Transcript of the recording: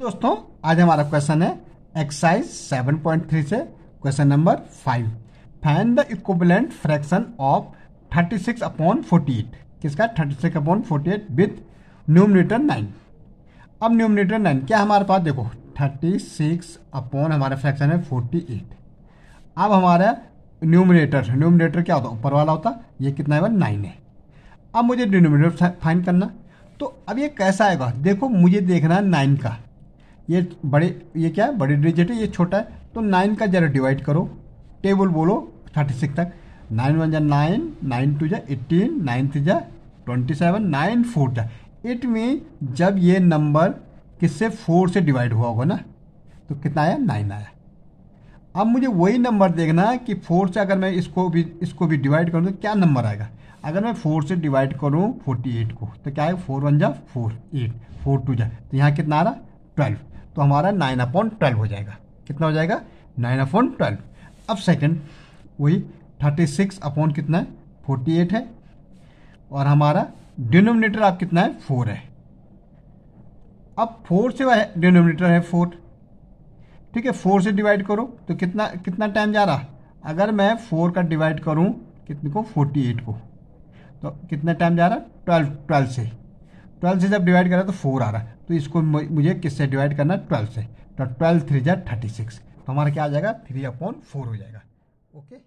दोस्तों आज हमारा क्वेश्चन है एक्सरसाइज 7.3 से question number five find the equivalent fraction of 36 six upon forty किसका 36 six upon forty eight with numerator nine अब न्यूमिनेटर नाइन क्या हमारे पास देखो 36 सिक्स अपॉन हमारा फ्रैक्शन है 48 अब हमारा न्यूमिनेटर न्यूमिनेटर क्या होता ऊपर वाला होता ये कितना है नाइन है अब मुझे डिनोमिनेटर फाइन करना तो अब ये कैसा आएगा देखो मुझे देखना है नाइन का ये बड़े ये क्या है बड़ी डिजिट है ये छोटा है तो नाइन का जरा डिवाइड करो टेबल बोलो थर्टी सिक्स तक नाइन वन जा नाइन नाइन टू जा एट्टीन नाइन थ्री जा ट्वेंटी सेवन नाइन फोर जा इट में जब ये नंबर किससे फोर से डिवाइड हुआ होगा ना तो कितना आया नाइन आया अब मुझे वही नंबर देखना कि फोर से अगर मैं इसको भी इसको भी डिवाइड करूँ तो क्या नंबर आएगा अगर मैं फोर से डिवाइड करूँ फोर्टी एट को तो क्या है फोर वन जा फोर एट फोर टू जा तो यहाँ कितना आ रहा ट्वेल्व तो हमारा नाइन अपॉन ट्वेल्व हो जाएगा कितना हो जाएगा नाइन अपॉन ट्वेल्व अब सेकंड वही थर्टी सिक्स अपॉन कितना है फोर्टी एट है और हमारा डिनोमिनेटर आप कितना है फोर है अब फोर से वह डिनोमिनेटर है फोर ठीक है फोर से डिवाइड करो तो कितना कितना टाइम जा रहा अगर मैं फोर का डिवाइड करूँ कितने को फोर्टी एट को तो कितना टाइम जा रहा ट्वेल्व ट्वेल्व से ट्वेल्व से जब डिवाइड करा तो फोर आ रहा तो इसको मुझे किससे डिवाइड करना है ट्वेल्व से तो ट्वेल्व थ्री जै थर्टी सिक्स तो हमारा क्या आ जाएगा थ्री अपॉन फोर हो जाएगा ओके